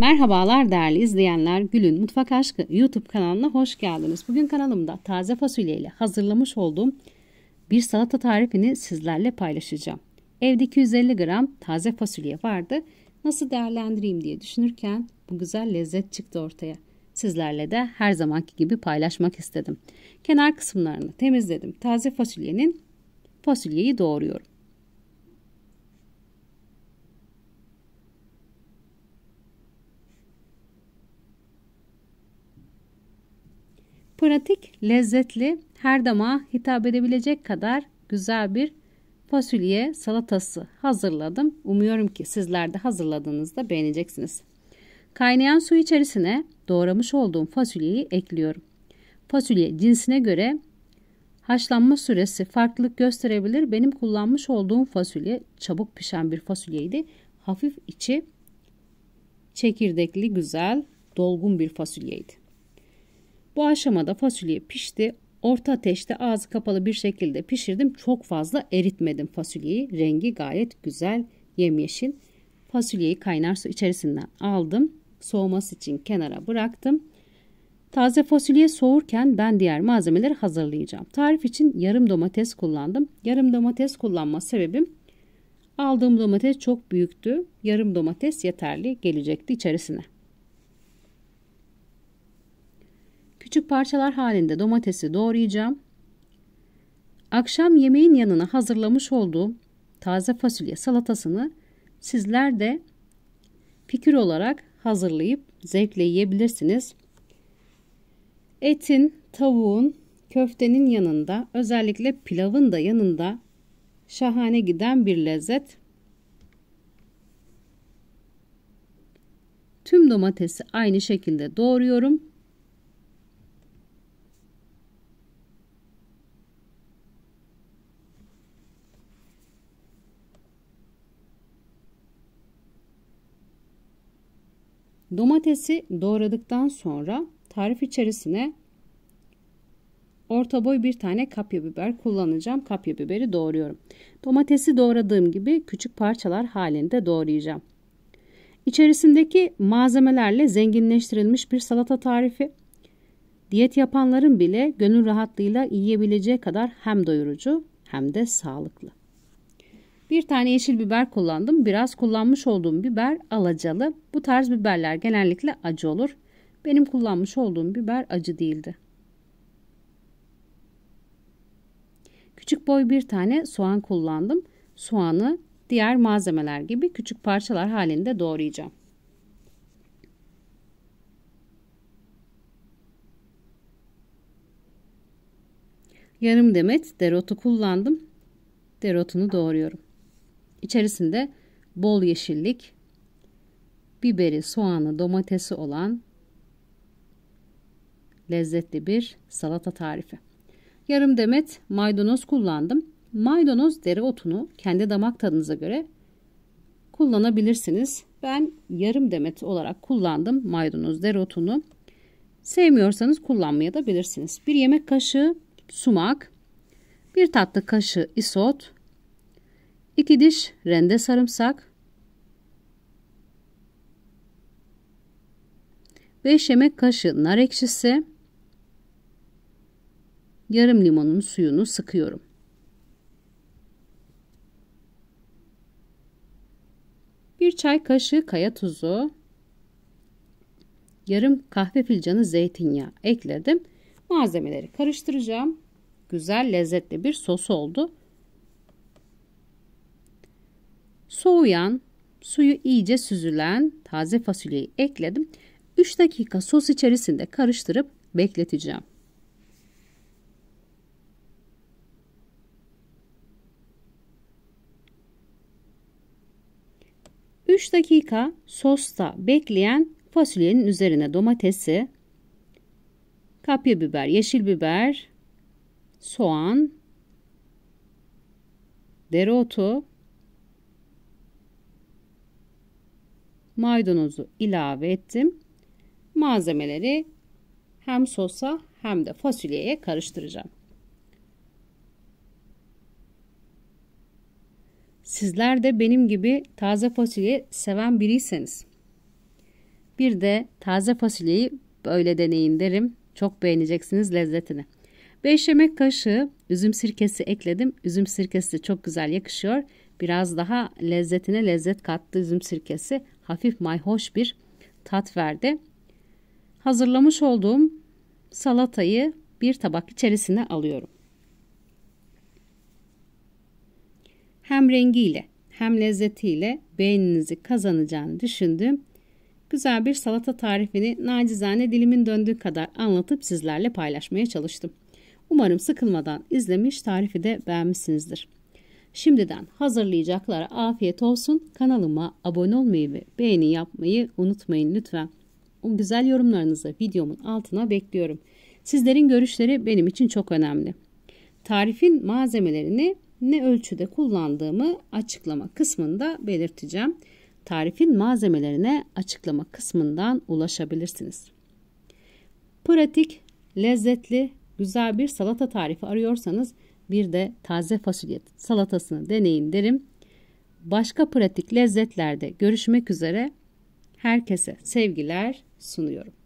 Merhabalar değerli izleyenler, Gül'ün Mutfak Aşkı YouTube kanalına hoş geldiniz. Bugün kanalımda taze fasulye ile hazırlamış olduğum bir salata tarifini sizlerle paylaşacağım. Evde 250 gram taze fasulye vardı. Nasıl değerlendireyim diye düşünürken bu güzel lezzet çıktı ortaya. Sizlerle de her zamanki gibi paylaşmak istedim. Kenar kısımlarını temizledim. Taze fasulyenin fasulyeyi doğruyorum. Pratik, lezzetli, her damağa hitap edebilecek kadar güzel bir fasulye salatası hazırladım. Umuyorum ki sizler de hazırladığınızda beğeneceksiniz. Kaynayan su içerisine doğramış olduğum fasulyeyi ekliyorum. Fasulye cinsine göre haşlanma süresi farklılık gösterebilir. Benim kullanmış olduğum fasulye çabuk pişen bir fasulyeydi. Hafif içi çekirdekli güzel dolgun bir fasulyeydi. Bu aşamada fasulye pişti. Orta ateşte ağzı kapalı bir şekilde pişirdim. Çok fazla eritmedim fasulyeyi. Rengi gayet güzel yemyeşil. Fasulyeyi kaynar su içerisinden aldım. Soğuması için kenara bıraktım. Taze fasulye soğurken ben diğer malzemeleri hazırlayacağım. Tarif için yarım domates kullandım. Yarım domates kullanma sebebim aldığım domates çok büyüktü. Yarım domates yeterli gelecekti içerisine. Küçük parçalar halinde domatesi doğrayacağım. Akşam yemeğin yanına hazırlamış olduğum taze fasulye salatasını sizler de fikir olarak hazırlayıp zevkle yiyebilirsiniz. Etin, tavuğun, köftenin yanında özellikle pilavın da yanında şahane giden bir lezzet. Tüm domatesi aynı şekilde doğruyorum. Domatesi doğradıktan sonra tarif içerisine orta boy bir tane kapya biber kullanacağım. Kapya biberi doğruyorum. Domatesi doğradığım gibi küçük parçalar halinde doğrayacağım. İçerisindeki malzemelerle zenginleştirilmiş bir salata tarifi. Diyet yapanların bile gönül rahatlığıyla yiyebileceği kadar hem doyurucu hem de sağlıklı. Bir tane yeşil biber kullandım. Biraz kullanmış olduğum biber alacalı. Bu tarz biberler genellikle acı olur. Benim kullanmış olduğum biber acı değildi. Küçük boy bir tane soğan kullandım. Soğanı diğer malzemeler gibi küçük parçalar halinde doğrayacağım. Yarım demet dereotu kullandım. Dereotunu doğruyorum. İçerisinde bol yeşillik, biberi, soğanı, domatesi olan lezzetli bir salata tarifi. Yarım demet maydanoz kullandım. Maydanoz dereotunu kendi damak tadınıza göre kullanabilirsiniz. Ben yarım demet olarak kullandım maydanoz dereotunu. Sevmiyorsanız kullanmaya da bilirsiniz. Bir yemek kaşığı sumak, bir tatlı kaşığı isot, 2 diş rende sarımsak, 5 yemek kaşığı nar ekşisi, yarım limonun suyunu sıkıyorum. Bir çay kaşığı kaya tuzu, yarım kahve filcanı zeytinyağı ekledim. Malzemeleri karıştıracağım. Güzel lezzetli bir sos oldu. Soğuyan, suyu iyice süzülen taze fasulyeyi ekledim. 3 dakika sos içerisinde karıştırıp bekleteceğim. Üç dakika sosta bekleyen fasulyenin üzerine domatesi, kapya biber, yeşil biber, soğan, dereotu, maydanozu ilave ettim. Malzemeleri hem sosa hem de fasulyeye karıştıracağım. Sizler de benim gibi taze fasulye seven biriyseniz. Bir de taze fasulyeyi böyle deneyin derim. Çok beğeneceksiniz lezzetini. 5 yemek kaşığı üzüm sirkesi ekledim. Üzüm sirkesi de çok güzel yakışıyor. Biraz daha lezzetine lezzet kattı üzüm sirkesi. Hafif mayhoş bir tat verdi. Hazırlamış olduğum salatayı bir tabak içerisine alıyorum. Hem rengiyle hem lezzetiyle beğeninizi kazanacağını düşündüğüm güzel bir salata tarifini nacizane dilimin döndüğü kadar anlatıp sizlerle paylaşmaya çalıştım. Umarım sıkılmadan izlemiş tarifi de beğenmişsinizdir şimdiden hazırlayacaklara afiyet olsun. Kanalıma abone olmayı ve beğeni yapmayı unutmayın lütfen. O güzel yorumlarınızı videomun altına bekliyorum. Sizlerin görüşleri benim için çok önemli. Tarifin malzemelerini ne ölçüde kullandığımı açıklama kısmında belirteceğim. Tarifin malzemelerine açıklama kısmından ulaşabilirsiniz. Pratik, lezzetli, güzel bir salata tarifi arıyorsanız bir de taze fasulye salatasını deneyin derim. Başka pratik lezzetlerde görüşmek üzere herkese sevgiler sunuyorum.